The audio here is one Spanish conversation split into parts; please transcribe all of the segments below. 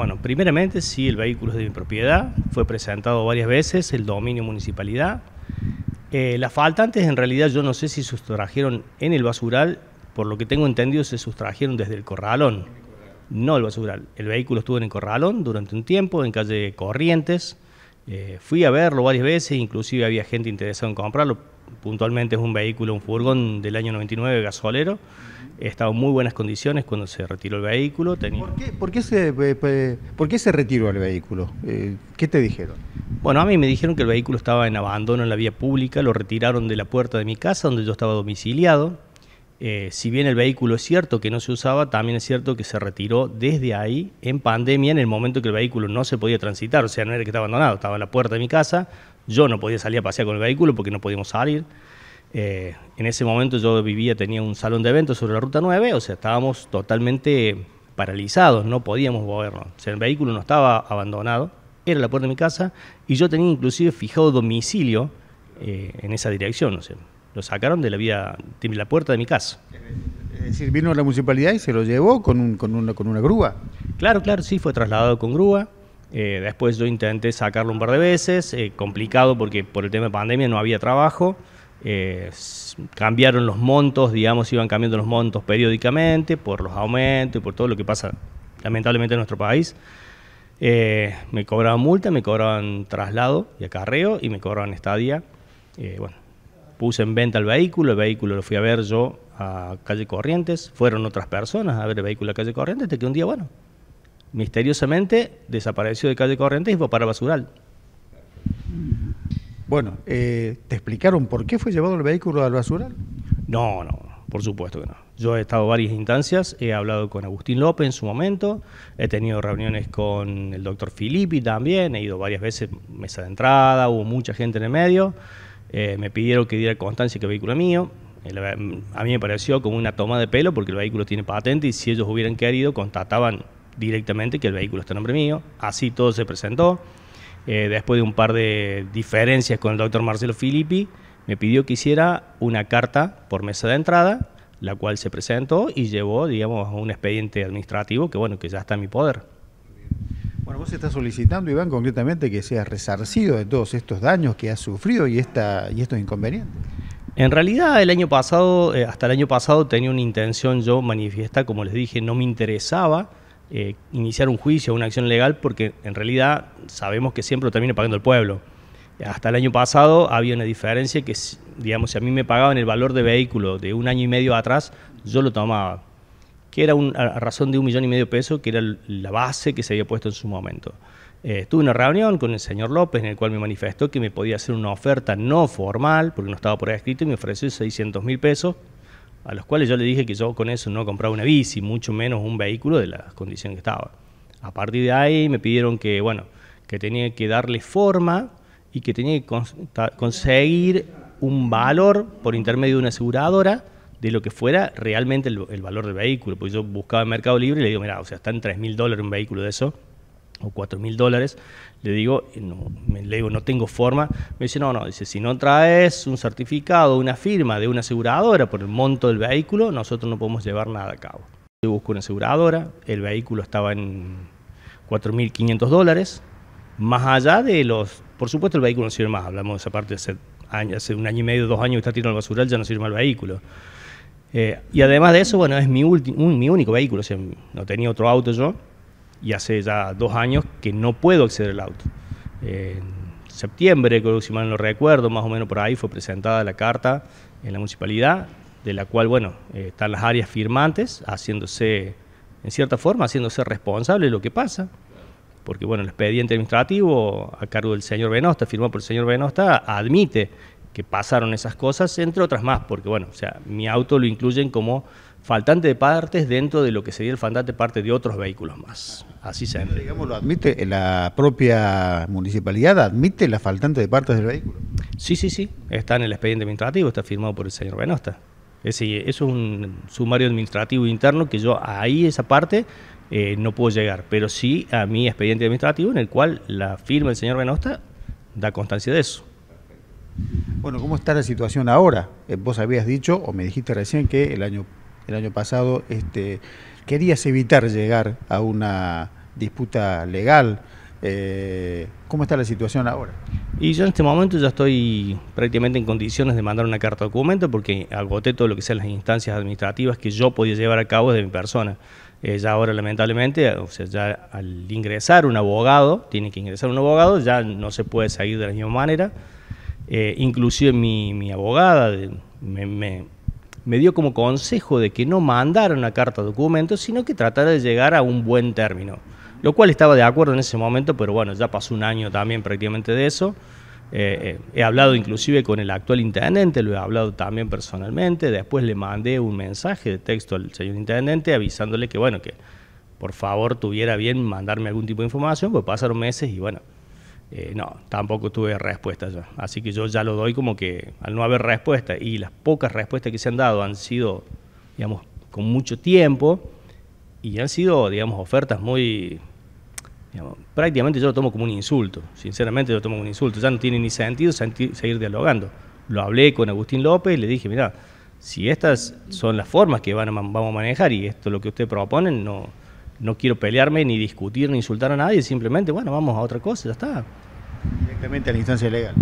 Bueno, primeramente sí, el vehículo es de mi propiedad, fue presentado varias veces, el dominio municipalidad. La eh, las faltantes en realidad yo no sé si sustrajeron en el basural, por lo que tengo entendido se sustrajeron desde el corralón, no el basural. El vehículo estuvo en el corralón durante un tiempo, en calle Corrientes. Eh, fui a verlo varias veces, inclusive había gente interesada en comprarlo, puntualmente es un vehículo, un furgón del año 99 gasolero. Estaba en muy buenas condiciones cuando se retiró el vehículo. ¿Por, qué, se, retiró el vehículo? Eh, ¿Qué te dijeron? Bueno, a mí me dijeron que el vehículo estaba en abandono en la vía pública, lo retiraron de la puerta de mi casa donde yo estaba domiciliado eh, si bien el vehículo es cierto que no se usaba, también es cierto que se retiró desde ahí en pandemia, en el momento que el vehículo no se podía transitar, o sea, no era que estaba abandonado, estaba en la puerta de mi casa, yo no podía salir a pasear con el vehículo porque no podíamos salir. Eh, en ese momento yo vivía, tenía un salón de eventos sobre la Ruta 9, o sea, estábamos totalmente paralizados, no podíamos movernos, o sea, el vehículo no estaba abandonado, era la puerta de mi casa y yo tenía inclusive fijado domicilio eh, en esa dirección, o sea, lo sacaron de la vía, la puerta de mi casa. Es decir, vino la municipalidad y se lo llevó con, con, una, con una grúa. Claro, claro, sí, fue trasladado con grúa. Eh, después yo intenté sacarlo un par de veces, eh, complicado porque por el tema de pandemia no había trabajo. Eh, cambiaron los montos, digamos, iban cambiando los montos periódicamente por los aumentos y por todo lo que pasa lamentablemente en nuestro país. me cobraban multa, me cobraban traslado y acarreo y me cobraban estadía. bueno, puse en venta el vehículo, el vehículo lo fui a ver yo a Calle Corrientes, fueron otras personas a ver el vehículo a Calle Corrientes, de que un día, bueno, misteriosamente desapareció de Calle Corrientes y fue para Basural. Bueno, eh, ¿te explicaron por qué fue llevado el vehículo al Basural? No, no, por supuesto que no. Yo he estado varias instancias, he hablado con Agustín López en su momento, he tenido reuniones con el doctor Filippi también, he ido varias veces mesa de entrada, hubo mucha gente en el medio. Eh, me pidieron que diera constancia que el vehículo es mío. a mí me pareció como una toma de pelo porque el vehículo tiene patente y si ellos hubieran querido, constataban directamente que el vehículo está en nombre mío. Así todo se presentó. Eh, después de un par de diferencias con el doctor Marcelo Filippi, me pidió que hiciera una carta por mesa de entrada, la cual se presentó y llevó, digamos, a un expediente administrativo que, bueno, que ya está en mi poder. Bueno, vos estás solicitando, Iván, concretamente que sea resarcido de todos estos daños que ha sufrido y, esta, y estos inconvenientes. En realidad, el año pasado, eh, hasta el año pasado, tenía una intención yo manifiesta, como les dije, no me interesaba eh, iniciar un juicio, una acción legal, porque en realidad sabemos que siempre lo termina pagando el pueblo. Hasta el año pasado había una diferencia que, digamos, si a mí me pagaban el valor de vehículo de un año y medio atrás, yo lo tomaba que era a razón de un millón y medio de pesos, que era la base que se había puesto en su momento. Eh, tuve una reunión con el señor López en el cual me manifestó que me podía hacer una oferta no formal, porque no estaba por ahí escrito, y me ofreció 600 mil pesos, a los cuales yo le dije que yo con eso no compraba una bici, mucho menos un vehículo de la condición que estaba. A partir de ahí me pidieron que, bueno, que tenía que darle forma y que tenía que conseguir un valor por intermedio de una aseguradora de lo que fuera realmente el, valor del vehículo. Porque yo buscaba en Mercado Libre y le digo, mira, o sea, está en 3.000 dólares un vehículo de eso, o 4.000 dólares, le digo, no, me, le digo, no tengo forma. Me dice, no, no, dice, si no traes un certificado, una firma de una aseguradora por el monto del vehículo, nosotros no podemos llevar nada a cabo. Yo busco una aseguradora, el vehículo estaba en 4.500 dólares, más allá de los, por supuesto el vehículo no sirve más, hablamos de esa parte hace, año, hace un año y medio, dos años que está tirando el basural, ya no sirve más el vehículo. Eh, y además de eso, bueno, es mi, único vehículo, o sea, no tenía otro auto yo, y hace ya dos años que no puedo acceder al auto. en septiembre, creo que si mal no recuerdo, más o menos por ahí fue presentada la carta en la municipalidad, de la cual, bueno, eh, están las áreas firmantes haciéndose, en cierta forma, haciéndose responsable de lo que pasa. Porque, bueno, el expediente administrativo a cargo del señor Benosta, firmado por el señor Benosta, admite que pasaron esas cosas, entre otras más, porque bueno, o sea, mi auto lo incluyen como faltante de partes dentro de lo que sería el faltante de partes de otros vehículos más. Así se lo admite, eh, la propia municipalidad admite la faltante de partes del vehículo. Sí, sí, sí, está en el expediente administrativo, está firmado por el señor Benosta. Es es un sumario administrativo interno que yo ahí esa parte eh, no puedo llegar, pero sí a mi expediente administrativo en el cual la firma el señor Benosta da constancia de eso. Bueno, ¿cómo está la situación ahora? Eh, vos habías dicho, o me dijiste recién, que el año, el año pasado este, querías evitar llegar a una disputa legal. Eh, ¿Cómo está la situación ahora? Y yo en este momento ya estoy prácticamente en condiciones de mandar una carta de documento porque agoté todo lo que sean las instancias administrativas que yo podía llevar a cabo de mi persona. Eh, ya ahora, lamentablemente, o sea, ya al ingresar un abogado, tiene que ingresar un abogado, ya no se puede seguir de la misma manera eh, inclusive mi, abogada me, dio como consejo de que no mandara una carta documento, sino que tratara de llegar a un buen término, lo cual estaba de acuerdo en ese momento, pero bueno, ya pasó un año también prácticamente de eso. Eh, eh, he hablado inclusive con el actual intendente, lo he hablado también personalmente, después le mandé un mensaje de texto al señor intendente avisándole que bueno, que por favor tuviera bien mandarme algún tipo de información, pues pasaron meses y bueno, eh, no, tampoco tuve respuesta ya. Así que yo ya lo doy como que al no haber respuesta y las pocas respuestas que se han dado han sido, digamos, con mucho tiempo y han sido, digamos, ofertas muy, digamos, prácticamente yo lo tomo como un insulto, sinceramente yo lo tomo como un insulto, ya no tiene ni sentido seguir dialogando. Lo hablé con Agustín López y le dije, mira, si estas son las formas que van a, vamos a manejar y esto es lo que usted proponen, no no quiero pelearme, ni discutir, ni insultar a nadie, simplemente, bueno, vamos a otra cosa, ya está. Directamente a la instancia legal.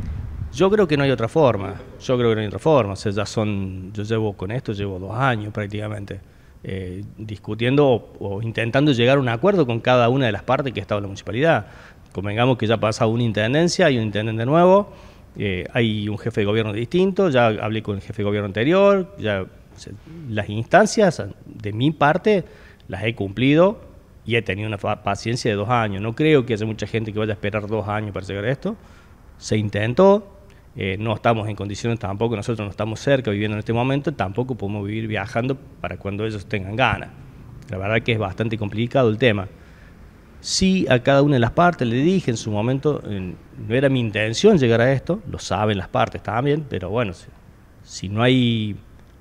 Yo creo que no hay otra forma, yo creo que no hay otra forma, o sea, ya son, yo llevo con esto, llevo dos años prácticamente, eh, discutiendo o, intentando llegar a un acuerdo con cada una de las partes que ha estado en la municipalidad. Convengamos que ya ha pasado una intendencia, hay un intendente nuevo, eh, hay un jefe de gobierno distinto, ya hablé con el jefe de gobierno anterior, ya las instancias de mi parte las he cumplido, y he tenido una paciencia de dos años. No creo que haya mucha gente que vaya a esperar dos años para llegar a esto. Se intentó, eh, no estamos en condiciones tampoco, nosotros no estamos cerca viviendo en este momento, tampoco podemos vivir viajando para cuando ellos tengan ganas. La verdad que es bastante complicado el tema. Si a cada una de las partes le dije en su momento, no era mi intención llegar a esto, lo saben las partes también, pero bueno, si, no hay,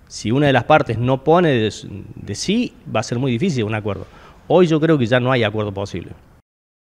si una de las partes no pone de sí, va a ser muy difícil un acuerdo. Hoy yo creo que ya no hay acuerdo posible.